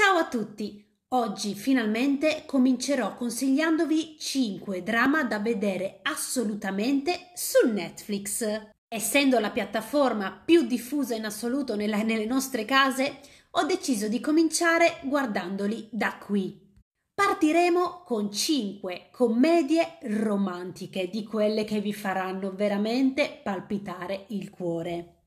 Ciao a tutti! Oggi finalmente comincerò consigliandovi 5 drama da vedere assolutamente su Netflix. Essendo la piattaforma più diffusa in assoluto nella, nelle nostre case, ho deciso di cominciare guardandoli da qui. Partiremo con 5 commedie romantiche, di quelle che vi faranno veramente palpitare il cuore.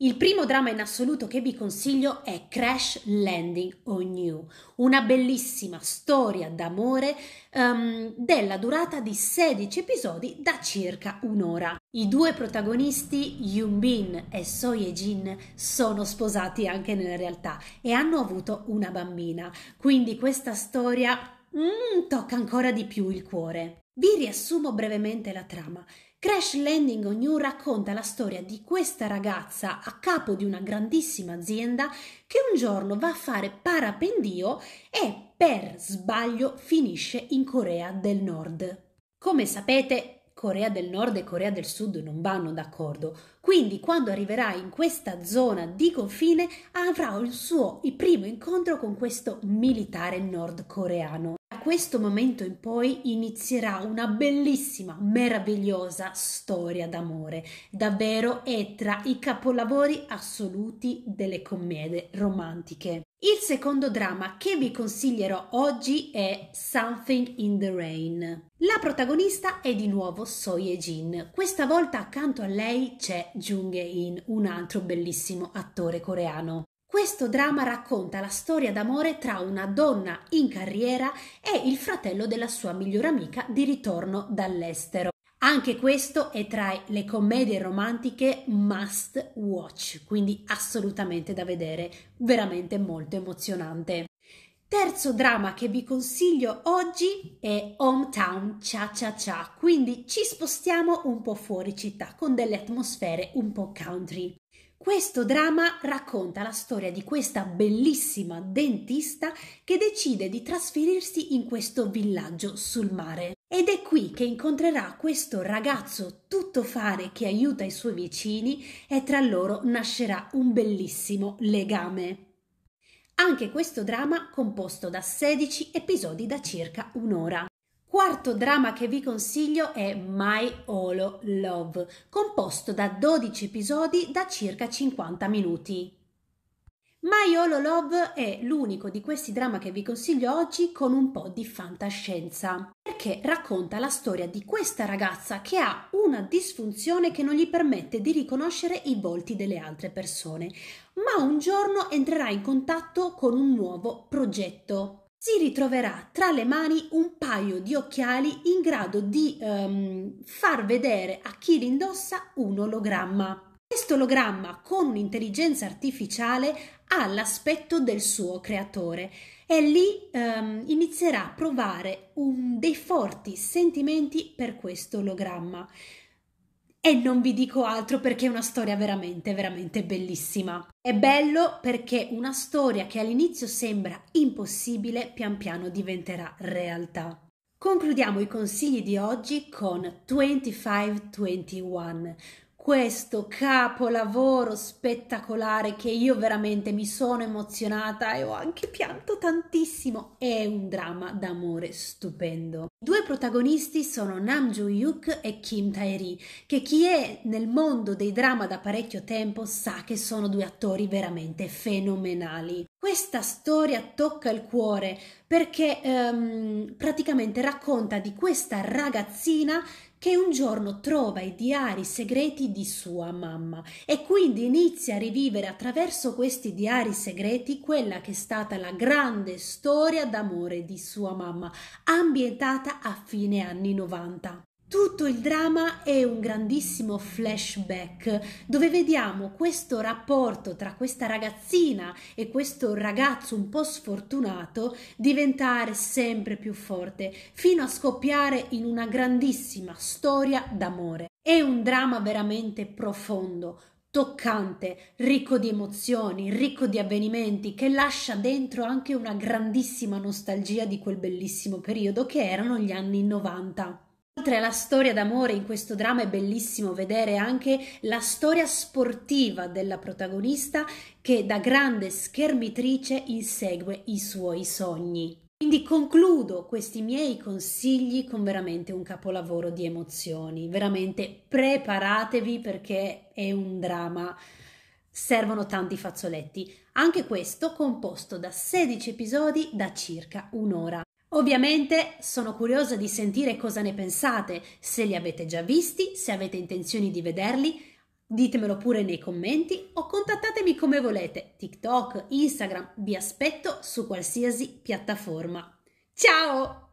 Il primo drama in assoluto che vi consiglio è Crash Landing on You, una bellissima storia d'amore um, della durata di 16 episodi da circa un'ora. I due protagonisti, Yoon Bin e So Ye Jin, sono sposati anche nella realtà e hanno avuto una bambina, quindi questa storia mm, tocca ancora di più il cuore. Vi riassumo brevemente la trama. Crash Landing on You racconta la storia di questa ragazza a capo di una grandissima azienda che un giorno va a fare parapendio e per sbaglio finisce in Corea del Nord. Come sapete, Corea del Nord e Corea del Sud non vanno d'accordo, quindi quando arriverà in questa zona di confine avrà il suo il primo incontro con questo militare nordcoreano. Da questo momento in poi inizierà una bellissima, meravigliosa storia d'amore. Davvero è tra i capolavori assoluti delle commedie romantiche. Il secondo dramma che vi consiglierò oggi è Something in the Rain. La protagonista è di nuovo Soye Jin. Questa volta accanto a lei c'è Jung Ge-in, un altro bellissimo attore coreano. Questo dramma racconta la storia d'amore tra una donna in carriera e il fratello della sua migliore amica di ritorno dall'estero. Anche questo è tra le commedie romantiche must watch, quindi assolutamente da vedere, veramente molto emozionante. Terzo dramma che vi consiglio oggi è Hometown Cha Cha Cha, quindi ci spostiamo un po' fuori città con delle atmosfere un po' country. Questo dramma racconta la storia di questa bellissima dentista che decide di trasferirsi in questo villaggio sul mare. Ed è qui che incontrerà questo ragazzo tuttofare che aiuta i suoi vicini e tra loro nascerà un bellissimo legame. Anche questo dramma composto da 16 episodi da circa un'ora quarto drama che vi consiglio è My Holo Love, composto da 12 episodi da circa 50 minuti. My Holo Love è l'unico di questi drama che vi consiglio oggi con un po' di fantascienza, perché racconta la storia di questa ragazza che ha una disfunzione che non gli permette di riconoscere i volti delle altre persone, ma un giorno entrerà in contatto con un nuovo progetto si ritroverà tra le mani un paio di occhiali in grado di ehm, far vedere a chi li indossa un ologramma. Questo ologramma con un'intelligenza artificiale ha l'aspetto del suo creatore e lì ehm, inizierà a provare un, dei forti sentimenti per questo ologramma. E non vi dico altro perché è una storia veramente, veramente bellissima. È bello perché una storia che all'inizio sembra impossibile, pian piano diventerà realtà. Concludiamo i consigli di oggi con 2521, questo capolavoro spettacolare che io veramente mi sono emozionata e ho anche pianto tantissimo. È un dramma d'amore stupendo. I due protagonisti sono Nam Joo-hyuk e Kim Tae-ri, che chi è nel mondo dei drama da parecchio tempo sa che sono due attori veramente fenomenali. Questa storia tocca il cuore perché ehm, praticamente racconta di questa ragazzina che un giorno trova i diari segreti di sua mamma e quindi inizia a rivivere attraverso questi diari segreti quella che è stata la grande storia d'amore di sua mamma, ambientata a fine anni 90. Tutto il dramma è un grandissimo flashback dove vediamo questo rapporto tra questa ragazzina e questo ragazzo un po' sfortunato diventare sempre più forte fino a scoppiare in una grandissima storia d'amore. È un dramma veramente profondo, toccante, ricco di emozioni, ricco di avvenimenti, che lascia dentro anche una grandissima nostalgia di quel bellissimo periodo che erano gli anni 90. Oltre alla storia d'amore, in questo dramma è bellissimo vedere anche la storia sportiva della protagonista che da grande schermitrice insegue i suoi sogni. Quindi concludo questi miei consigli con veramente un capolavoro di emozioni. Veramente preparatevi perché è un dramma. Servono tanti fazzoletti. Anche questo composto da 16 episodi da circa un'ora. Ovviamente sono curiosa di sentire cosa ne pensate, se li avete già visti, se avete intenzione di vederli, ditemelo pure nei commenti o contattatemi come volete, TikTok, Instagram, vi aspetto su qualsiasi piattaforma. Ciao!